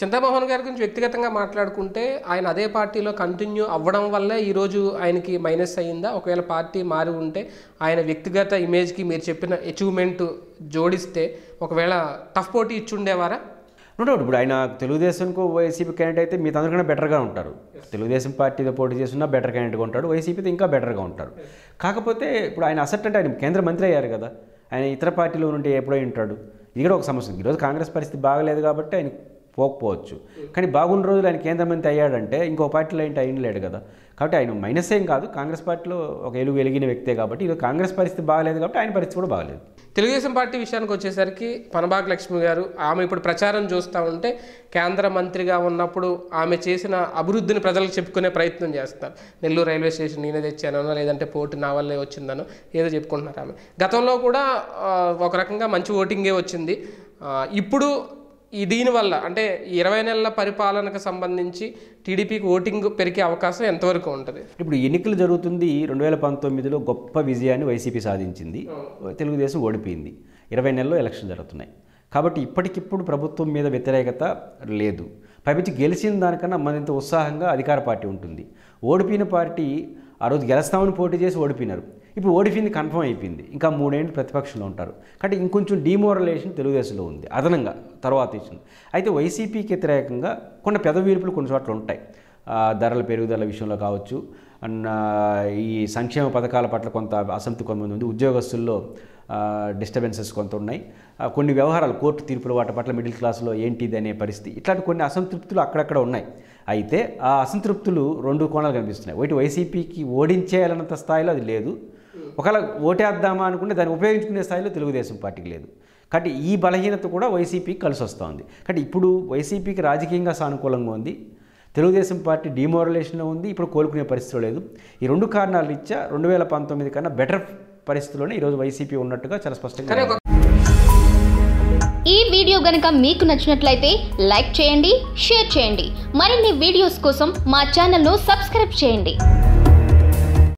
చింతామోహన్ గారి గురించి వ్యక్తిగతంగా మాట్లాడుకుంటే ఆయన అదే పార్టీలో కంటిన్యూ అవ్వడం వల్లే ఈరోజు ఆయనకి మైనస్ అయ్యిందా ఒకవేళ పార్టీ మారి ఉంటే ఆయన వ్యక్తిగత ఇమేజ్కి మీరు చెప్పిన అచీవ్మెంట్ జోడిస్తే ఒకవేళ టఫ్ పోటీ ఇచ్చుండేవారా నో డౌట్ ఇప్పుడు ఆయన తెలుగుదేశంకు వైసీపీ క్యాండిడేట్ అయితే మీ అందరికన్నా బెటర్గా ఉంటారు తెలుగుదేశం పార్టీతో పోటీ చేస్తున్నా బెటర్ క్యాండిడేట్గా ఉంటాడు వైసీపీతో ఇంకా బెటర్గా ఉంటారు కాకపోతే ఇప్పుడు ఆయన అసెట్ అంటే ఆయన కేంద్ర మంత్రి అయ్యారు కదా ఆయన ఇతర పార్టీలో ఉంటే ఎప్పుడో ఉంటాడు ఇక్కడ ఒక సమస్య ఈరోజు కాంగ్రెస్ పరిస్థితి బాగలేదు కాబట్టి ఆయన పోకపోవచ్చు కానీ బాగున్న రోజులు ఆయన కేంద్ర మంత్రి అయ్యాడంటే ఇంకో పార్టీలో ఏంటి లేడు కదా కాబట్టి ఆయన మైనస్ ఏం కాదు కాంగ్రెస్ పార్టీలో ఒక ఎలుగు వెలిగిన వ్యక్తే కాబట్టి ఇది కాంగ్రెస్ పరిస్థితి బాగలేదు కాబట్టి ఆయన పరిస్థితి కూడా బాగలేదు తెలుగుదేశం పార్టీ విషయానికి వచ్చేసరికి పనబాగ్ లక్ష్మి గారు ఆమె ఇప్పుడు ప్రచారం చూస్తూ ఉంటే కేంద్ర మంత్రిగా ఉన్నప్పుడు ఆమె చేసిన అభివృద్ధిని ప్రజలకు చెప్పుకునే ప్రయత్నం చేస్తారు నెల్లూరు రైల్వే స్టేషన్ నేనే తెచ్చానో లేదంటే పోటీ నా వల్లే వచ్చిందనో ఏదో చెప్పుకుంటున్నారు ఆమె గతంలో కూడా ఒక రకంగా మంచి ఓటింగే వచ్చింది ఇప్పుడు ఈ దీనివల్ల అంటే ఇరవై నెలల పరిపాలనకు సంబంధించి టీడీపీకి ఓటింగ్ పెరిగే అవకాశం ఎంతవరకు ఉంటుంది ఇప్పుడు ఎన్నికలు జరుగుతుంది రెండు వేల పంతొమ్మిదిలో గొప్ప విజయాన్ని వైసీపీ సాధించింది తెలుగుదేశం ఓడిపోయింది ఇరవై నెలలో ఎలక్షన్ జరుగుతున్నాయి కాబట్టి ఇప్పటికిప్పుడు ప్రభుత్వం మీద వ్యతిరేకత లేదు పైపించి గెలిచిన దానికన్నా మరింత ఉత్సాహంగా అధికార పార్టీ ఉంటుంది ఓడిపోయిన పార్టీ ఆ రోజు గెలుస్తామని పోటీ చేసి ఓడిపోయినారు ఇప్పుడు ఓడిపోయింది కన్ఫర్మ్ అయిపోయింది ఇంకా మూడేళ్ళు ప్రతిపక్షంలో ఉంటారు కాబట్టి ఇంకొంచెం డిమోరలైజేషన్ తెలుగుదేశంలో ఉంది అదనంగా తర్వాత ఇచ్చింది అయితే వైసీపీకి వ్యతిరేకంగా కొన్ని పెద్ద వీర్పులు కొన్ని చోట్ల ఉంటాయి ధరల పెరుగుదల విషయంలో కావచ్చు అండ్ ఈ సంక్షేమ పథకాల పట్ల కొంత అసంతృప్తి కొంతమంది ఉంది ఉద్యోగస్తుల్లో డిస్టర్బెన్సెస్ కొంత ఉన్నాయి కొన్ని వ్యవహారాలు కోర్టు తీర్పుల వాటి పట్ల మిడిల్ క్లాస్లో ఏంటిది అనే పరిస్థితి ఇట్లాంటి కొన్ని అసంతృప్తులు అక్కడక్కడ ఉన్నాయి అయితే ఆ అసంతృప్తులు రెండు కోణాలు కనిపిస్తున్నాయి ఒకటి వైసీపీకి ఓడించేయాలన్నంత స్థాయిలో అది లేదు ఒకవేళ ఓటేద్దామా అనుకుంటే దాన్ని ఉపయోగించుకునే స్థాయిలో తెలుగుదేశం పార్టీకి లేదు కాబట్టి ఈ బలహీనత కూడా వైసీపీకి కలిసి వస్తుంది కాబట్టి ఇప్పుడు వైసీపీకి రాజకీయంగా సానుకూలంగా ఉంది తెలుగుదేశం పార్టీ డిమోరలేషన్లో ఉంది ఇప్పుడు కోలుకునే పరిస్థితిలో లేదు ఈ రెండు కారణాలు ఇచ్చా రెండు వేల పంతొమ్మిది కన్నా బెటర్ పరిస్థితుల్లోనే ఈరోజు వైసీపీ ఉన్నట్టుగా చాలా స్పష్టంగా ఈ వీడియో గనక మీకు నచ్చినట్లయితే లైక్ చేయండి షేర్ చేయండి మరిన్ని వీడియోస్ కోసం మా ఛానల్ను సబ్స్క్రైబ్ చేయండి